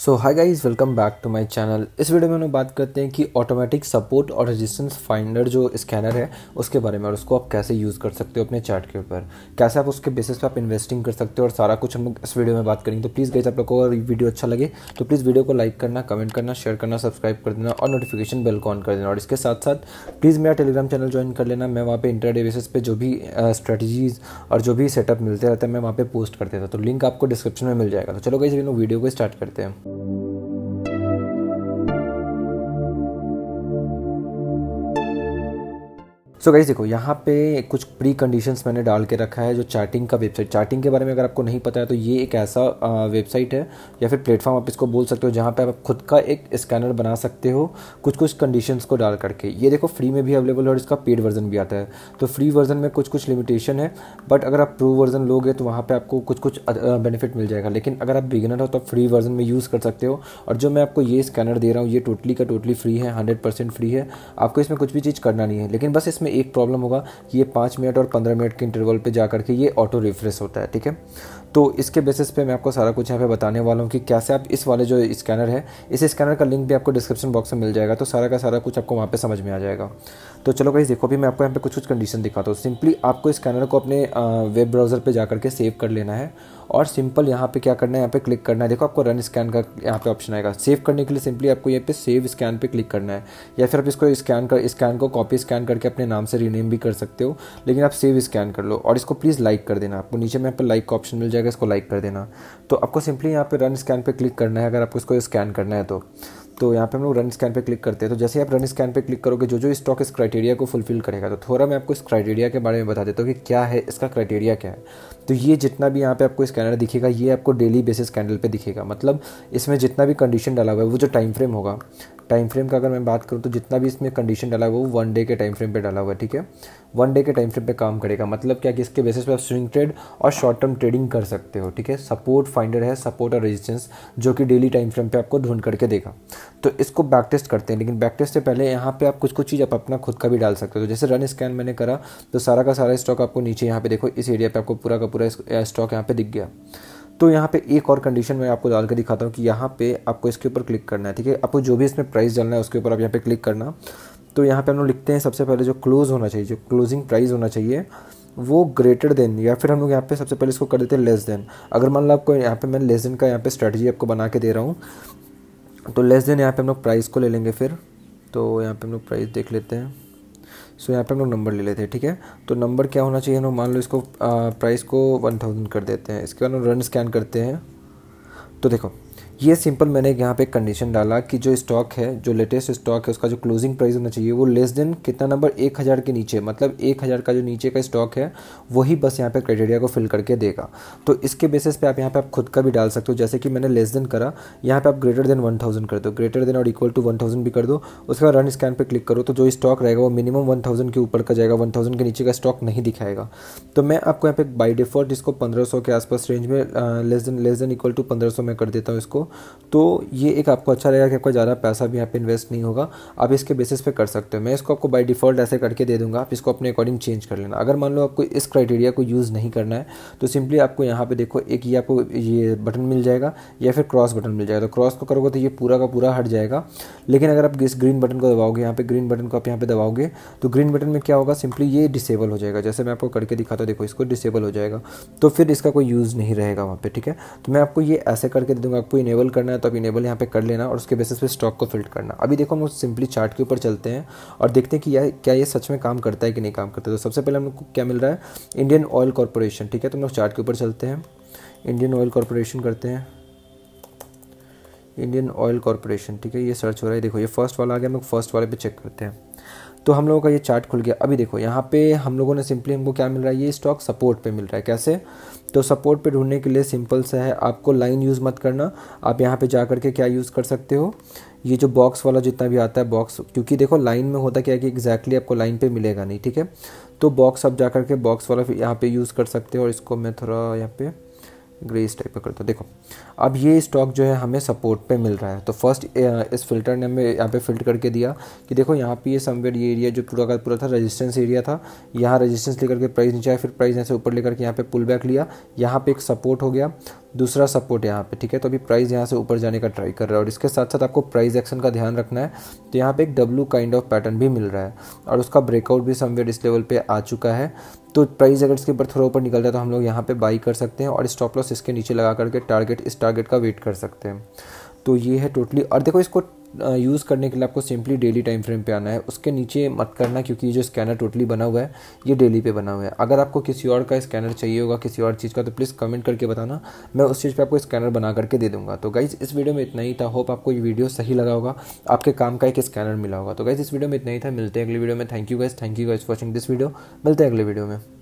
So hi guys welcome back to my channel इस video में हम बात करते हैं कि ऑटोमेटिक सपोर्ट और रेजिस्टेंस फाइंडर जो स्कैनर है उसके बारे में और उसको आप कैसे यूज़ कर सकते हो अपने चार्ट के ऊपर कैसे आप उसके बेसिस पर आप इन्वेस्टिंग कर सकते हो और सारा कुछ हम लोग इस वीडियो में बात करेंगे तो प्लीज़ गाइज आप लोग को अगर वीडियो अच्छा लगे तो प्लीज़ वीडियो को लाइक करना कमेंट करना शेयर करना सब्सक्राइब कर देना और नोटिफिकेशन बेल को ऑन कर देना और इसके साथ साथ प्लीज़ मेरा टेलीग्राम चैनल ज्वाइन कर लेना मैं वहाँ पर इंटरडे बेसिस पर जो भी स्ट्रेटजीज़ और जो भी सेटअप मिलते रहते हैं मैं वहाँ पर पोस्ट कर देता तो लिंक आपको डिस्क्रिप्शन में मिल जाएगा तो चलो गाइज वीडियो को स्टार्ट करते हैं Thank you. So so guys देखो यहाँ पे कुछ प्री कंडीशंस मैंने डाल के रखा है जो चार्टिंग का वेबसाइट चार्टिंग के बारे में अगर आपको नहीं पता है तो ये एक ऐसा वेबसाइट है या फिर प्लेटफॉर्म आप इसको बोल सकते हो जहाँ पे आप खुद का एक स्कैनर बना सकते हो कुछ कुछ कंडीशंस को डाल करके ये देखो फ्री में भी अवेलेबल है और इसका पेड वर्जन भी आता है तो फ्री वर्जन में कुछ कुछ लिमिटेशन है बट अगर आप प्रो वर्जन लोगे तो वहाँ पर आपको कुछ कुछ बेनिफिट मिल जाएगा लेकिन अगर आप बिगिनर हो तो आप फ्री वर्जन में यूज़ कर सकते हो और जो मैं आपको ये स्कैनर दे रहा हूँ ये टोटली का टोटली फ्री है हंड्रेड फ्री है आपको इसमें कुछ भी चीज़ करना नहीं है लेकिन बस इसमें में एक प्रॉब्लम होगा कि ये पाँच मिनट और पंद्रह मिनट के इंटरवल पे जा करके ये ऑटो रिफ्रेश होता है ठीक है तो इसके बेसिस पे मैं आपको सारा कुछ यहाँ पे बताने वाला हूँ कि कैसे आप इस वाले जो स्कैनर है इस स्कैनर का लिंक भी आपको डिस्क्रिप्शन बॉक्स में मिल जाएगा तो सारा का सारा कुछ आपको वहाँ पे समझ में आ जाएगा तो चलो कहीं देखो भी मैं आपको यहाँ पे कुछ कुछ कंडीशन दिखाता हूँ सिंपली आपको स्कैनर को अपने वेब ब्राउज़र पर जा करके सेव कर लेना है और सिंपल यहाँ पे क्या करना है यहाँ पे क्लिक करना है देखो आपको रन स्कैन का यहाँ पे ऑप्शन आएगा सेव करने के लिए सिंपली आपको यहाँ पे सेव स्कैन पे क्लिक करना है या फिर आप इसको स्कैन कर स्कैन को कॉपी स्कैन करके अपने नाम से रीनेम भी कर सकते हो लेकिन आप सेव स्कैन कर लो और इसको प्लीज़ लाइक कर देना आपको नीचे में यहाँ पर लाइक का ऑप्शन मिल जाएगा इसको लाइक कर देना तो आपको सिंपली यहाँ पर रन स्कैन पर क्लिक करना है अगर आपको इसको स्कैन करना है तो तो यहाँ पे हम लोग रन स्कैन पे क्लिक करते हैं तो जैसे आप रन स्कैन पे क्लिक करोगे जो जो स्टॉक इस क्राइटेरिया को फुलफिल करेगा तो थोड़ा मैं आपको इस क्राइटेरिया के बारे में बता देता हूँ कि क्या है इसका क्राइटेरिया क्या है तो ये जितना भी यहाँ पे आपको स्कैनर दिखेगा ये आपको डेली बेसिस कैंडल पे दिखेगा मतलब इसमें जितना भी कंडीशन डाला हुआ है वो जो टाइम फ्रेम होगा टाइम फ्रेम का अगर मैं बात करूँ तो जितना भी इसमें कंडीशन डाला हुआ है वो वन डे के टाइम फ्रेम पे डाला हुआ है ठीक है वन डे के टाइम फ्रेम पे काम करेगा मतलब क्या कि इसके बेसिस पे आप स्विंग ट्रेड और शॉर्ट टर्म ट्रेडिंग कर सकते हो ठीक है सपोर्ट फाइंडर है सपोर्ट और रेजिस्टेंस जो कि डेली टाइम फ्रेम पे आपको ढूंढ करके देगा तो इसको बैक टेस्ट करते हैं लेकिन बैक टेस्ट से पहले यहाँ पे आप कुछ कुछ चीज़ आप अपना खुद का भी डाल सकते हो तो जैसे रन स्कैन मैंने करा तो सारा का सारा स्टॉक आपको नीचे यहाँ पे देखो इस एरिया पे आपको पूरा का पूरा स्टॉक यहाँ पे दिख गया तो यहाँ पे एक और कंडीशन मैं आपको डाल दिखाता हूँ कि यहाँ पे आपको इसके ऊपर क्लिक करना है ठीक है आपको जो भी इसमें प्राइस डालना है उसके ऊपर आप यहाँ पे क्लिक करना तो यहाँ पे हम लोग लिखते हैं सबसे पहले जो क्लोज़ होना चाहिए जो क्लोजिंग प्राइस होना चाहिए वो ग्रेटर देन या फिर हम लोग यहाँ पे सबसे पहले इसको कर देते हैं लेस देन अगर मान लो आपको यहाँ पे मैं लेस देन का यहाँ पे स्ट्रेटजी आपको बना के दे रहा हूँ तो लेस देन यहाँ पे हम लोग प्राइस को ले लेंगे फिर तो यहाँ पे हम लोग प्राइस देख लेते हैं सो so, यहाँ पे हम लोग नंबर ले लेते हैं ठीक है तो नंबर क्या होना चाहिए हम लोग मान लो इसको प्राइस को वन थाउजेंड कर देते हैं इसके बाद हम रन स्कैन करते हैं तो देखो ये सिंपल मैंने यहाँ पे कंडीशन डाला कि जो स्टॉक है जो लेटेस्ट स्टॉक है उसका जो क्लोजिंग प्राइस होना चाहिए वो लेस देन कितना नंबर एक हज़ार के नीचे मतलब एक हज़ार का जो नीचे का स्टॉक है वही बस यहाँ पे क्राइटेरिया को फिल करके देगा तो इसके बेसिस पे आप यहाँ पे आप खुद का भी डाल सकते हो जैसे कि मैंने लेस देन करा यहाँ पे आप ग्रेटर देन वन थाउजेंड कर दो ग्रेटर देन और इक्वल टू वन थाउजेंड भी कर दो उसके बाद रन स्कैन पर क्लिक करो तो जो स्टॉक रहेगा वो मिनिमम वन थाउजेंड के ऊपर का जाएगा वन थाउजेंड के नीचे का स्टॉक नहीं दिखाएगा तो मैं आपको यहाँ पे बाई डिफॉल्ट इसको पंद्रह सौ के आसपास रेंज में less than less than equal to पंद्रह सौ में कर देता हूँ इसको तो ये एक आपको अच्छा लगेगा कि आपका ज़्यादा पैसा भी यहाँ पे इन्वेस्ट नहीं होगा आप इसके बेसिस पे कर सकते हो मैं इसको आपको बाय डिफ़ॉल्ट ऐसे करके दे दूंगा आप इसको अपने अकॉर्डिंग चेंज कर लेना अगर मान लो आपको इस क्राइटेरिया को यूज़ नहीं करना है तो सिंपली आपको यहाँ पे देखो एक ये आपको ये बटन मिल जाएगा या फिर क्रॉस बटन मिल जाएगा तो क्रॉस को करोगे तो ये पूरा का पूरा हट जाएगा लेकिन अगर आप इस ग्रीन बटन को दबाओगे यहाँ पर ग्रीन बटन को आप यहाँ पर दबाओगे तो ग्रीन बटन में क्या होगा सिंपली ये डिसेबल हो जाएगा जैसे मैं आपको करके दिखाता देखो इसको डिसेबल हो जाएगा तो फिर इसका कोई यूज़ नहीं रहेगा वहाँ पर ठीक है तो मैं आपको ये ऐसे करके दे दूँगा आपको इनेबल इनेबल करना है तो आप इनेबल यहाँ पे कर लेना और उसके बेसिस पे स्टॉक को फिल्ट करना अभी देखो हम उस सिंपली चार्ट के ऊपर चलते हैं और देखते हैं कि यह क्या ये सच में काम करता है कि नहीं काम करता है तो सबसे पहले हम लोग को क्या मिल रहा है इंडियन ऑयल कॉरपोरेशन ठीक है तो हम लोग चार्ट के ऊपर चलते हैं इंडियन ऑयल कॉरपोरेशन करते हैं इंडियन ऑयल कॉरपोरेशन ठीक है ये सर्च हो रहा है देखो ये फर्स्ट वाला आ गया हम लोग फर्स्ट वाले पे चेक करते हैं तो हम लोगों का ये चार्ट खुल गया अभी देखो यहाँ पे हम लोगों ने सिंपली हमको क्या मिल रहा है ये स्टॉक सपोर्ट पे मिल रहा है कैसे तो सपोर्ट पे ढूंढने के लिए सिंपल सा है आपको लाइन यूज़ मत करना आप यहाँ पे जा करके क्या यूज़ कर सकते हो ये जो बॉक्स वाला जितना भी आता है बॉक्स क्योंकि देखो लाइन में होता क्या है कि एग्जैक्टली आपको लाइन पर मिलेगा नहीं ठीक है तो बॉक्स आप जा करके बॉक्स वाला यहाँ पर यूज़ कर सकते हो और इसको मैं थोड़ा यहाँ पे ग्रे इस टाइप का करता देखो अब ये स्टॉक जो है हमें सपोर्ट पे मिल रहा है तो फर्स्ट इस फिल्टर ने हमें यहाँ पे फिल्टर करके दिया कि देखो यहाँ पे ये समवेयर ये एरिया जो पूरा का पूरा था रेजिस्टेंस एरिया था यहाँ रेजिस्टेंस लेकर के प्राइस नीचे आया फिर प्राइस ऐसे ऊपर लेकर के यहाँ पे पुल बैक लिया यहाँ पे एक सपोर्ट हो गया दूसरा सपोर्ट यहाँ पे ठीक है तो अभी प्राइस यहाँ से ऊपर जाने का ट्राई कर रहा है और इसके साथ साथ आपको प्राइस एक्शन का ध्यान रखना है तो यहाँ पे एक डब्लू काइंड ऑफ पैटर्न भी मिल रहा है और उसका ब्रेकआउट भी समवेयर इस लेवल पे आ चुका है तो प्राइस अगर इसके ऊपर थोड़ा ऊपर निकल है तो हम लोग यहाँ पे बाई कर सकते हैं और स्टॉप लॉस इसके नीचे लगा करके टारगेट इस टारगेट का वेट कर सकते हैं तो ये है टोटली और देखो इसको यूज़ करने के लिए आपको सिंपली डेली टाइम फ्रेम पे आना है उसके नीचे मत करना क्योंकि ये जो स्कैनर टोटली बना हुआ है ये डेली पे बना हुआ है अगर आपको किसी और का स्कैनर चाहिए होगा किसी और चीज़ का तो प्लीज़ कमेंट करके बताना मैं उस चीज़ पे आपको स्कैनर बना करके दे दूँगा तो गाइज़ इस वीडियो में इतना ही था होप आपको ये वीडियो सही लगा होगा आपके काम का एक स्कैनर मिला होगा तो गाइज़ इस वीडियो में इतना ही था मिलते हैं अगले वीडियो में thank you guys thank you guys watching this video मिलते हैं अगले वीडियो में